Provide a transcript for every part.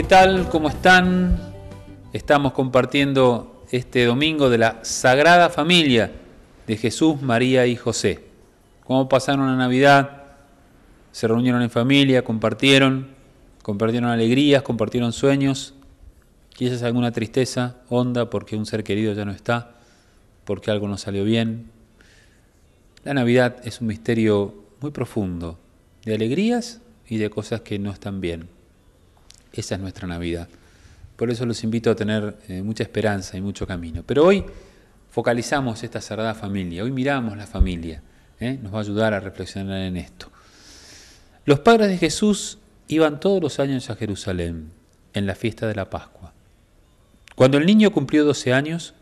¿qué tal? ¿Cómo están? Estamos compartiendo este domingo de la Sagrada Familia de Jesús, María y José. ¿Cómo pasaron la Navidad? Se reunieron en familia, compartieron, compartieron alegrías, compartieron sueños, quizás alguna tristeza honda porque un ser querido ya no está, porque algo no salió bien. La Navidad es un misterio muy profundo, de alegrías y de cosas que no están bien. Esa es nuestra Navidad. Por eso los invito a tener eh, mucha esperanza y mucho camino. Pero hoy focalizamos esta cerrada familia, hoy miramos la familia, ¿eh? nos va a ayudar a reflexionar en esto. Los padres de Jesús iban todos los años a Jerusalén en la fiesta de la Pascua. Cuando el niño cumplió 12 años,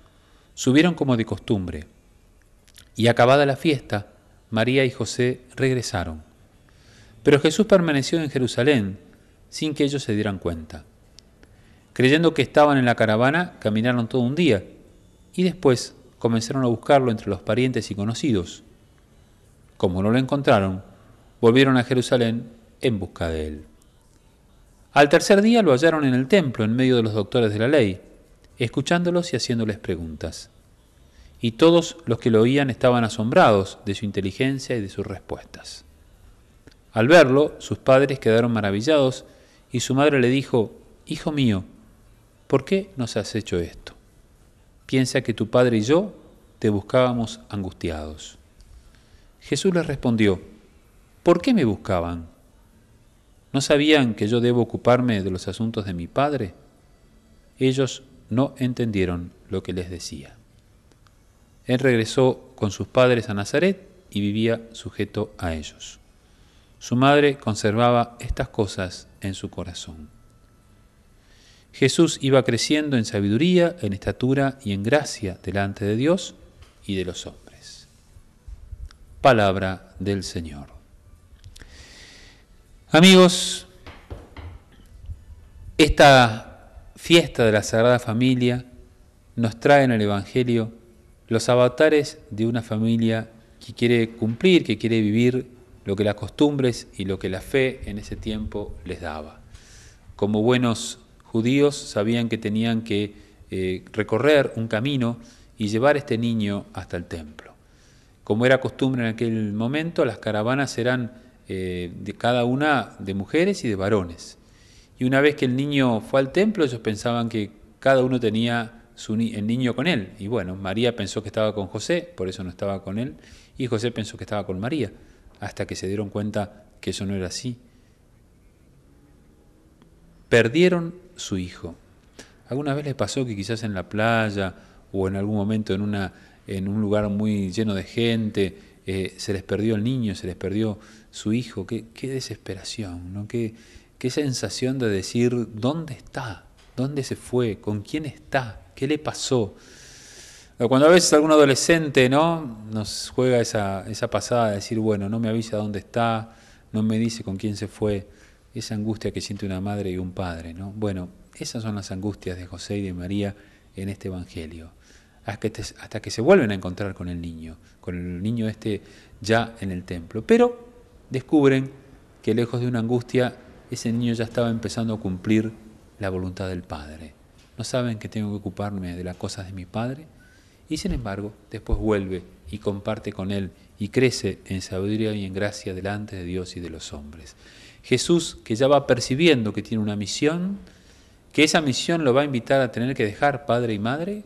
subieron como de costumbre, y acabada la fiesta, María y José regresaron. Pero Jesús permaneció en Jerusalén sin que ellos se dieran cuenta. Creyendo que estaban en la caravana, caminaron todo un día y después comenzaron a buscarlo entre los parientes y conocidos. Como no lo encontraron, volvieron a Jerusalén en busca de él. Al tercer día lo hallaron en el templo, en medio de los doctores de la ley, escuchándolos y haciéndoles preguntas. Y todos los que lo oían estaban asombrados de su inteligencia y de sus respuestas. Al verlo, sus padres quedaron maravillados y su madre le dijo, Hijo mío, ¿por qué nos has hecho esto? Piensa que tu padre y yo te buscábamos angustiados. Jesús les respondió, ¿por qué me buscaban? ¿No sabían que yo debo ocuparme de los asuntos de mi padre? Ellos no entendieron lo que les decía. Él regresó con sus padres a Nazaret y vivía sujeto a ellos. Su madre conservaba estas cosas en su corazón. Jesús iba creciendo en sabiduría, en estatura y en gracia delante de Dios y de los hombres. Palabra del Señor. Amigos, esta fiesta de la Sagrada Familia nos trae en el Evangelio los avatares de una familia que quiere cumplir, que quiere vivir lo que las costumbres y lo que la fe en ese tiempo les daba. Como buenos judíos sabían que tenían que eh, recorrer un camino y llevar este niño hasta el templo. Como era costumbre en aquel momento, las caravanas eran eh, de cada una de mujeres y de varones. Y una vez que el niño fue al templo, ellos pensaban que cada uno tenía su el niño con él. Y bueno, María pensó que estaba con José, por eso no estaba con él, y José pensó que estaba con María hasta que se dieron cuenta que eso no era así. Perdieron su hijo. ¿Alguna vez les pasó que quizás en la playa o en algún momento en, en un lugar muy lleno de gente eh, se les perdió el niño, se les perdió su hijo? Qué, desesperación, ¿no? Qué, qué sensación de decir, ¿dónde está? ¿Dónde se fue? ¿Con quién está? ¿Qué le pasó? Cuando a veces algún adolescente ¿no? nos juega esa, pasada de decir, bueno, no me avisa dónde está, no me dice con quién se fue, esa angustia que siente una madre y un padre. ¿no? Bueno, esas son las angustias de José y de María en este Evangelio, que, hasta que se vuelven a encontrar con el niño, con el niño este ya en el templo. Pero descubren que lejos de una angustia, ese niño ya estaba empezando a cumplir la voluntad del Padre. ¿No saben que tengo que ocuparme de las cosas de mi Padre? Y sin embargo, después vuelve y comparte con él y crece en sabiduría y en gracia delante de Dios y de los hombres. Jesús, que ya va percibiendo que tiene una misión, que esa misión lo va a invitar a tener que dejar padre y madre,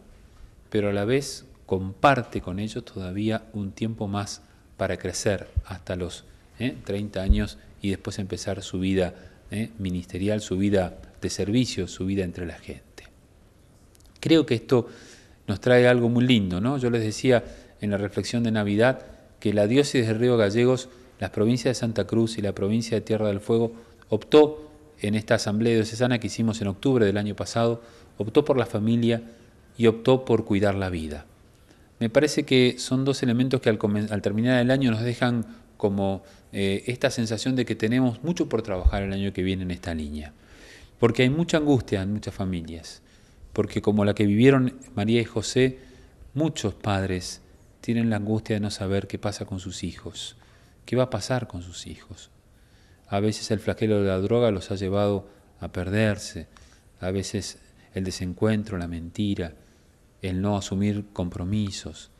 pero a la vez comparte con ellos todavía un tiempo más para crecer hasta los 30 ¿eh? años y después empezar su vida ¿eh? ministerial, su vida de servicio, su vida entre la gente. Creo que esto nos trae algo muy lindo. ¿no? Yo les decía en la reflexión de Navidad que la diócesis de Río Gallegos, las provincias de Santa Cruz y la provincia de Tierra del Fuego optó en esta asamblea diocesana que hicimos en octubre del año pasado, optó por la familia y optó por cuidar la vida. Me parece que son dos elementos que al, terminar el año nos dejan como eh, esta sensación de que tenemos mucho por trabajar el año que viene en esta línea. Porque hay mucha angustia en muchas familias porque como la que vivieron María y José, muchos padres tienen la angustia de no saber qué pasa con sus hijos, qué va a pasar con sus hijos. A veces el flagelo de la droga los ha llevado a perderse, a veces el desencuentro, la mentira, el no asumir compromisos.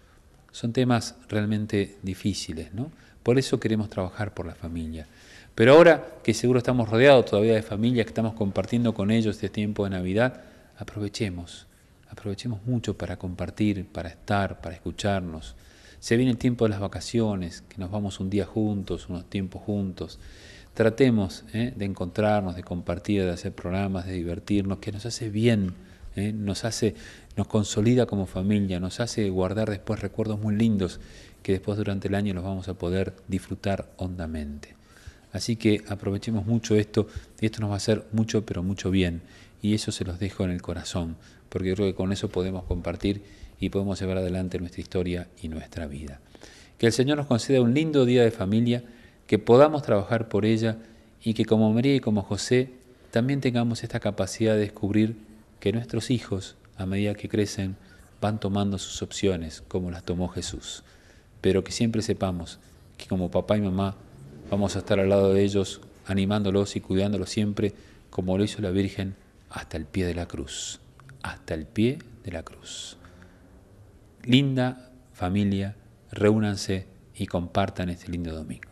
Son temas realmente difíciles, ¿no? Por eso queremos trabajar por la familia. Pero ahora que seguro estamos rodeados todavía de familias que estamos compartiendo con ellos este tiempo de Navidad, aprovechemos, aprovechemos mucho para compartir, para estar, para escucharnos. Se viene el tiempo de las vacaciones, que nos vamos un día juntos, unos tiempos juntos. Tratemos eh, de encontrarnos, de compartir, de hacer programas, de divertirnos, que nos hace bien, eh, nos hace, nos consolida como familia, nos hace guardar después recuerdos muy lindos que después durante el año los vamos a poder disfrutar hondamente. Así que aprovechemos mucho esto y esto nos va a hacer mucho, pero mucho bien y eso se los dejo en el corazón, porque creo que con eso podemos compartir y podemos llevar adelante nuestra historia y nuestra vida. Que el Señor nos conceda un lindo día de familia, que podamos trabajar por ella y que como María y como José también tengamos esta capacidad de descubrir que nuestros hijos, a medida que crecen, van tomando sus opciones como las tomó Jesús, pero que siempre sepamos que como papá y mamá vamos a estar al lado de ellos, animándolos y cuidándolos siempre como lo hizo la Virgen hasta el pie de la cruz, hasta el pie de la cruz. Linda familia, reúnanse y compartan este lindo domingo.